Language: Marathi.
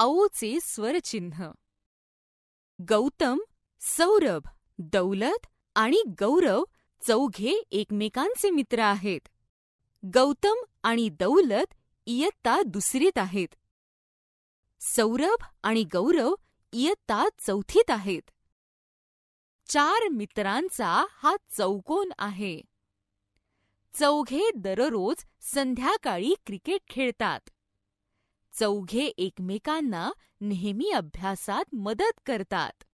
औचे स्वरचिन्ह गौतम सौरभ दौलत आणि गौरव चौघे एकमेकांचे मित्र आहेत गौतम आणि दौलत इयत्ता दुसरीत आहेत सौरभ आणि गौरव इयत्ता चौथीत आहेत चार मित्रांचा हा चौकोन आहे चौघे दररोज संध्याकाळी क्रिकेट खेळतात चौघे एकमेकांना नेहमी अभ्यासात मदत करतात.